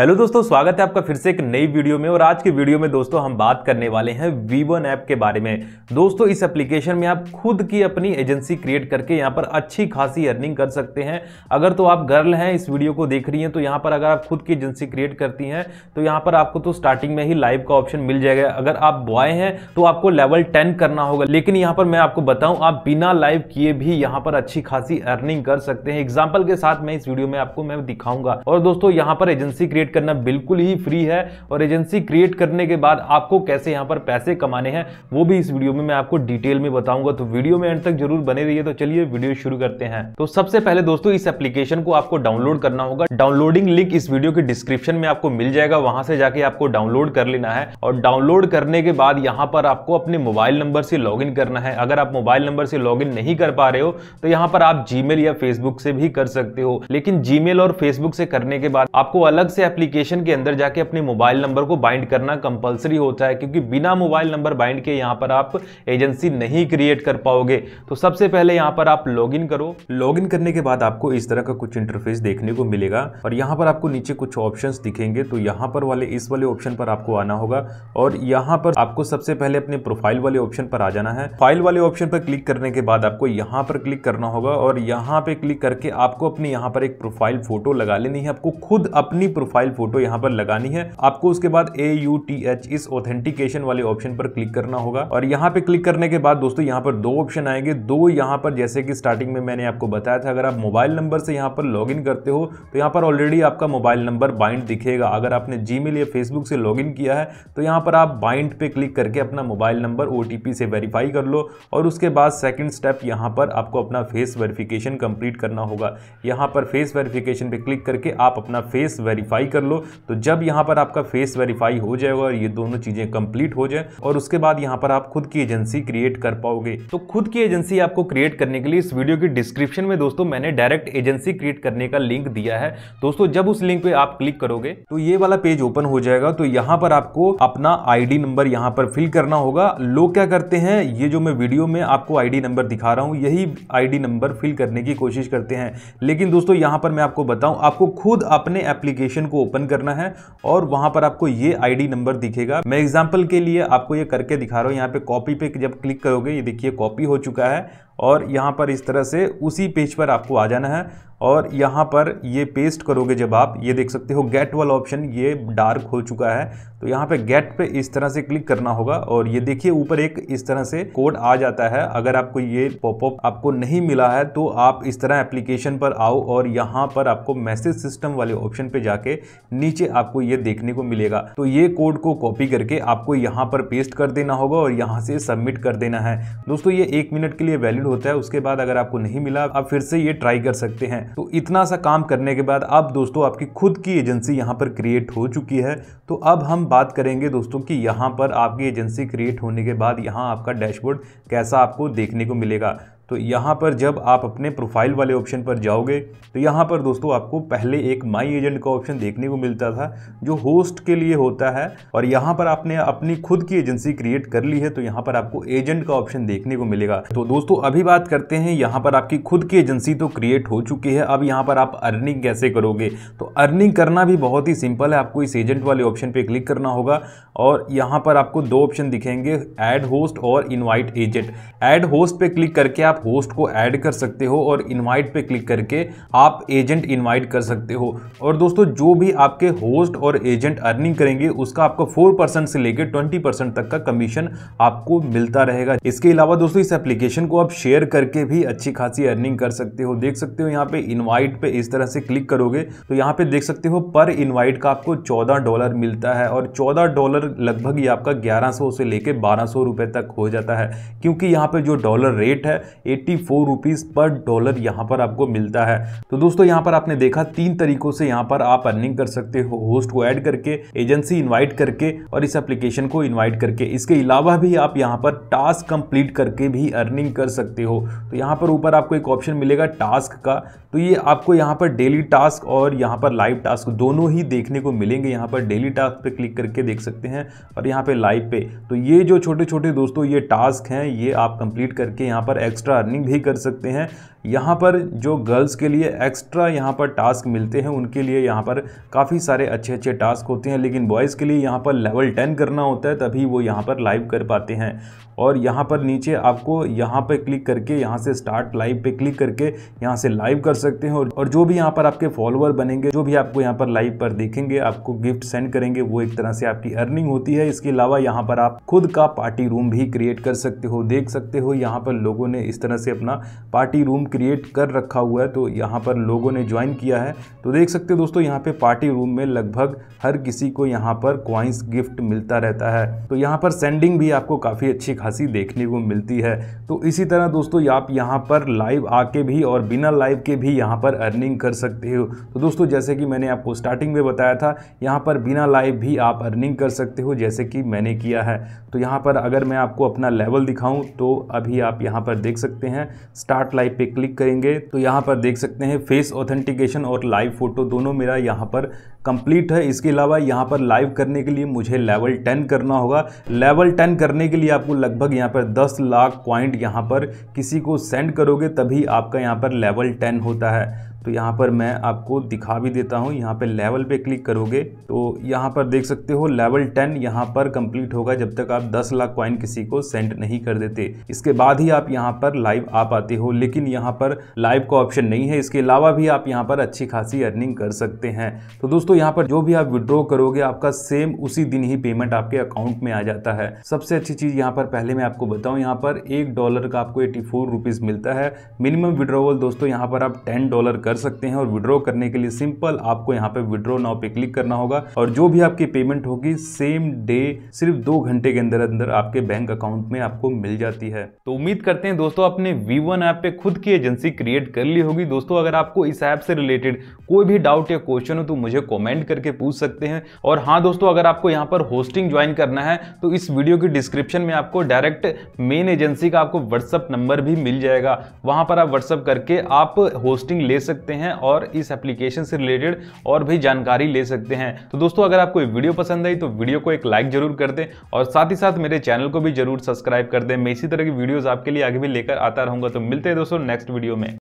hello दोस्तों स्वागत है आपका फिर से एक नई वीडियो में और आज की वीडियो में दोस्तों हम बात करने वाले हैं वीवन ऐप के बारे में दोस्तों इस एप्लीकेशन में आप खुद की अपनी एजेंसी क्रिएट करके यहाँ पर अच्छी खासी अर्निंग कर सकते हैं अगर तो आप गर्ल हैं इस वीडियो को देख रही हैं तो यहाँ पर अगर आप खुद की एजेंसी क्रिएट करती हैं तो यहाँ पर आपको तो स्टार्टिंग में ही लाइव का ऑप्शन मिल जाएगा अगर आप बॉय हैं तो आपको लेवल टेन करना होगा लेकिन यहाँ पर मैं आपको बताऊँ आप बिना लाइव किए भी यहाँ पर अच्छी खासी अर्निंग कर सकते हैं एग्जाम्पल के साथ मैं इस वीडियो में आपको मैं दिखाऊंगा और दोस्तों यहाँ पर एजेंसी क्रिएट क्रिएट करना बिल्कुल ही फ्री है और एजेंसी क्रिएट करने के बाद आपको कैसे यहाँ पर पैसे कमाने हैं वो भी इस वीडियो में मैं आपको डिटेल में बताऊंगा तो वीडियो में एंड तक जरूर बने रहिए तो चलिए वीडियो शुरू करते हैं तो सबसे पहले दोस्तों इस एप्लीकेशन को आपको डाउनलोड करना होगा डाउनलोडिंग लिंक इस वीडियो के डिस्क्रिप्शन में आपको मिल जाएगा वहां से जाके आपको डाउनलोड कर लेना है और डाउनलोड करने के बाद यहाँ पर आपको अपने मोबाइल नंबर से लॉग करना है अगर आप मोबाइल नंबर से लॉग नहीं कर पा रहे हो तो यहाँ पर आप जी या फेसबुक से भी कर सकते हो लेकिन जी और फेसबुक से करने के बाद आपको अलग से एप्लीकेशन के अंदर जाके अपने मोबाइल नंबर को बाइंड करना कंपलसरी होता है क्योंकि बिना मोबाइल नंबर बाइंड के यहाँ पर आप एजेंसी नहीं क्रिएट कर पाओगे तो सबसे पहले यहाँ पर आप लॉग करो लॉग करने के बाद आपको इस तरह का कुछ इंटरफेस देखने को मिलेगा और यहाँ पर आपको नीचे कुछ ऑप्शन दिखेंगे तो यहाँ पर वाले इस वाले ऑप्शन पर आपको आना होगा और यहाँ पर आपको सबसे पहले अपने प्रोफाइल वाले ऑप्शन पर आ जाना है फाइल वाले ऑप्शन पर क्लिक करने के बाद आपको यहाँ पर क्लिक करना होगा और यहाँ पे क्लिक करके आपको अपनी यहाँ पर एक प्रोफाइल फोटो लगा लेनी है आपको खुद अपनी प्रोफाइल प्रोफाइल फोटो यहाँ पर लगानी है आपको उसके बाद ए यू टी एच इस ऑथेंटिकेशन वाले ऑप्शन पर क्लिक करना होगा और यहाँ पे क्लिक करने के बाद दोस्तों यहाँ पर दो ऑप्शन आएंगे दो यहाँ पर जैसे कि स्टार्टिंग में मैंने आपको बताया था अगर आप मोबाइल नंबर से यहाँ पर लॉग करते हो तो यहाँ पर ऑलरेडी आपका मोबाइल नंबर बाइंड दिखेगा अगर आपने जी या फेसबुक से लॉग किया है तो यहाँ पर आप बाइंड पे क्लिक करके अपना मोबाइल नंबर ओ से वेरीफाई कर लो और उसके बाद सेकेंड स्टेप यहाँ पर आपको अपना फेस वेरीफिकेशन कंप्लीट करना होगा यहाँ पर फेस वेरीफिकेशन पे क्लिक करके आप अपना फेस वेरीफाई कर लो तो जब यहाँ पर आपका फेस वेरीफाई हो जाएगा और ये दोनों चीज़ें कंप्लीट हो जाए और उसके बाद यहाँ पर आप खुद की एजेंसी क्रिएट कर पाओगे तो खुद की एजेंसी आपको क्रिएट करने के लिए इस वीडियो की डिस्क्रिप्शन में दोस्तों मैंने डायरेक्ट एजेंसी क्रिएट करने का लिंक दिया है दोस्तों जब उस लिंक पे आप क्लिक करोगे तो ये वाला पेज ओपन हो जाएगा तो यहाँ पर आपको अपना आईडी नंबर यहाँ पर फिल करना होगा लोग क्या करते हैं ये जो मैं वीडियो में आपको आईडी नंबर दिखा रहा हूँ यही आईडी नंबर फिल करने की कोशिश करते हैं लेकिन दोस्तों यहाँ पर मैं आपको बताऊँ आपको खुद अपने एप्लीकेशन को ओपन करना है और वहां पर आपको ये आईडी नंबर दिखेगा मैं एग्जाम्पल के लिए आपको ये करके दिखा रहा हूँ यहाँ पे कॉपी पे जब क्लिक करोगे ये देखिए कॉपी हो चुका है और यहाँ पर इस तरह से उसी पेज पर आपको आ जाना है और यहाँ पर ये पेस्ट करोगे जब आप ये देख सकते हो गेट वाला ऑप्शन ये डार्क हो चुका है तो यहाँ पे गेट पे इस तरह से क्लिक करना होगा और ये देखिए ऊपर एक इस तरह से कोड आ जाता है अगर आपको ये पॉपअप आपको नहीं मिला है तो आप इस तरह एप्लीकेशन पर आओ और यहाँ पर आपको मैसेज सिस्टम वाले ऑप्शन पे जाके नीचे आपको ये देखने को मिलेगा तो ये कोड को कॉपी करके आपको यहाँ पर पेस्ट कर देना होगा और यहाँ से सबमिट कर देना है दोस्तों ये एक मिनट के लिए वैलिड रिजल्ट होता है उसके बाद अगर आपको नहीं मिला आप फिर से ये ट्राई कर सकते हैं तो इतना सा काम करने के बाद अब दोस्तों आपकी खुद की एजेंसी यहाँ पर क्रिएट हो चुकी है तो अब हम बात करेंगे दोस्तों कि यहाँ पर आपकी एजेंसी क्रिएट होने के बाद यहाँ आपका डैशबोर्ड कैसा आपको देखने को मिलेगा तो यहाँ पर जब आप अपने प्रोफाइल वाले ऑप्शन पर जाओगे तो यहाँ पर दोस्तों आपको पहले एक माई एजेंट का ऑप्शन देखने को मिलता था जो होस्ट के लिए होता है और यहाँ पर आपने अपनी खुद की एजेंसी क्रिएट कर ली है तो यहाँ पर आपको एजेंट का ऑप्शन देखने को मिलेगा तो दोस्तों अभी बात करते हैं यहाँ पर आपकी खुद की एजेंसी तो क्रिएट हो चुकी है अब यहाँ पर आप अर्निंग कैसे करोगे तो अर्निंग करना भी बहुत ही सिंपल है आपको इस एजेंट वाले ऑप्शन पर क्लिक करना होगा और यहाँ पर आपको दो ऑप्शन दिखेंगे एड होस्ट और इन्वाइट एजेंट एड होस्ट पर क्लिक करके आप आप होस्ट को ऐड कर सकते हो और इनवाइट पे क्लिक करके आप एजेंट इनवाइट कर सकते हो और दोस्तों जो भी आपके होस्ट और एजेंट अर्निंग करेंगे उसका आपको फोर परसेंट से लेकर ट्वेंटी परसेंट तक का कमीशन आपको मिलता रहेगा इसके अलावा दोस्तों इस एप्लीकेशन को आप शेयर करके भी अच्छी खासी अर्निंग कर सकते हो देख सकते हो यहाँ पे इन्वाइट पे इस तरह से क्लिक करोगे तो यहाँ पे देख सकते हो पर इन्वाइट का आपको चौदह डॉलर मिलता है और चौदह डॉलर लगभग ही आपका ग्यारह से लेकर बारह सौ तक हो जाता है क्योंकि यहाँ पे जो डॉलर रेट है eighty four rupees per dollar यहाँ पर आपको मिलता है तो दोस्तों यहाँ पर आपने देखा तीन तरीकों से यहाँ पर आप अर्निंग कर सकते हो होस्ट को ऐड करके एजेंसी इन्वाइट करके और इस एप्लीकेशन को इन्वाइट करके इसके अलावा भी आप यहाँ पर टास्क कंप्लीट करके भी अर्निंग कर सकते हो तो यहाँ पर ऊपर आपको एक ऑप्शन मिलेगा टास्क का तो ये आपको यहाँ पर डेली टास्क और यहाँ पर लाइव टास्क दोनों ही देखने को मिलेंगे यहाँ पर डेली टास्क पे क्लिक करके देख सकते हैं और यहाँ पे लाइव पे तो ये जो छोटे छोटे दोस्तों ये टास्क हैं ये आप कंप्लीट करके यहाँ पर एक्स्ट्रा अर्निंग भी कर सकते हैं यहाँ पर जो गर्ल्स के लिए एक्स्ट्रा यहाँ पर टास्क मिलते हैं उनके लिए यहाँ पर काफ़ी सारे अच्छे अच्छे टास्क होते हैं लेकिन बॉयज़ के लिए यहाँ पर लेवल टेन करना होता है तभी वो यहाँ पर लाइव कर पाते हैं और यहाँ पर नीचे आपको यहाँ पर क्लिक करके यहाँ से स्टार्ट लाइव पे क्लिक करके यहाँ से लाइव कर सकते हैं और, और जो भी यहाँ पर आपके फॉलोअर बनेंगे जो भी आपको यहाँ पर लाइव पर देखेंगे आपको गिफ्ट सेंड करेंगे वो एक तरह से आपकी अर्निंग होती है इसके अलावा यहाँ पर आप खुद का पार्टी रूम भी क्रिएट कर सकते हो देख सकते हो यहाँ पर लोगों ने इस तरह से अपना पार्टी रूम क्रिएट कर रखा हुआ है तो यहाँ पर लोगों ने ज्वाइन किया है तो देख सकते हो दोस्तों यहाँ पे पार्टी रूम में लगभग हर किसी को यहाँ पर क्वाइंस गिफ्ट मिलता रहता है तो यहाँ पर सेंडिंग भी आपको काफ़ी अच्छी खासी देखने को मिलती है तो इसी तरह दोस्तों आप यहाँ पर लाइव आके भी और बिना लाइव के भी यहाँ पर अर्निंग कर सकते हो तो दोस्तों जैसे कि मैंने आपको स्टार्टिंग में बताया था यहाँ पर बिना लाइव भी आप अर्निंग कर सकते हो जैसे कि मैंने किया है तो यहाँ पर अगर मैं आपको अपना लेवल दिखाऊँ तो अभी आप यहाँ पर देख सकते हैं स्टार्ट लाइव पे क्लिक क्लिक करेंगे तो यहाँ पर देख सकते हैं फेस ऑथेंटिकेशन और लाइव फ़ोटो दोनों मेरा यहाँ पर कंप्लीट है इसके अलावा यहाँ पर लाइव करने के लिए मुझे लेवल 10 करना होगा लेवल 10 करने के लिए आपको लगभग यहाँ पर 10 लाख पॉइंट यहाँ पर किसी को सेंड करोगे तभी आपका यहाँ पर लेवल 10 होता है तो यहाँ पर मैं आपको दिखा भी देता हूँ यहाँ पे लेवल पे क्लिक करोगे तो यहाँ पर देख सकते हो लेवल टेन यहाँ पर कंप्लीट होगा जब तक आप दस लाख कॉइन किसी को सेंड नहीं कर देते इसके बाद ही आप यहाँ पर लाइव आ पाते हो लेकिन यहाँ पर लाइव का ऑप्शन नहीं है इसके अलावा भी आप यहाँ पर अच्छी खासी अर्निंग कर सकते हैं तो दोस्तों यहाँ पर जो भी आप विड्रॉ करोगे आपका सेम उसी दिन ही पेमेंट आपके अकाउंट में आ जाता है सबसे अच्छी चीज़ यहाँ पर पहले मैं आपको बताऊँ यहाँ पर एक डॉलर का आपको एटी फोर मिलता है मिनिमम विड्रोवल दोस्तों यहाँ पर आप टेन डॉलर कर कर सकते हैं और विड्रॉ करने के लिए सिंपल आपको यहाँ पे विड्रॉ नाउ पे क्लिक करना होगा और जो भी आपकी पेमेंट होगी सेम डे सिर्फ दो घंटे के अंदर अंदर आपके बैंक अकाउंट में आपको मिल जाती है तो उम्मीद करते हैं दोस्तों आपने वी ऐप पे खुद की एजेंसी क्रिएट कर ली होगी दोस्तों अगर आपको इस ऐप से रिलेटेड कोई भी डाउट या क्वेश्चन हो तो मुझे कॉमेंट करके पूछ सकते हैं और हाँ दोस्तों अगर आपको यहाँ पर होस्टिंग ज्वाइन करना है तो इस वीडियो की डिस्क्रिप्शन में आपको डायरेक्ट मेन एजेंसी का आपको व्हाट्सअप नंबर भी मिल जाएगा वहां पर आप व्हाट्सअप करके आप होस्टिंग ले सकते सकते हैं और इस एप्लीकेशन से रिलेटेड और भी जानकारी ले सकते हैं तो दोस्तों अगर आपको वीडियो पसंद आई तो वीडियो को एक लाइक जरूर कर दें और साथ ही साथ मेरे चैनल को भी जरूर सब्सक्राइब कर दें मैं इसी तरह की वीडियोज़ आपके लिए आगे भी लेकर आता रहूँगा तो मिलते हैं दोस्तों नेक्स्ट वीडियो में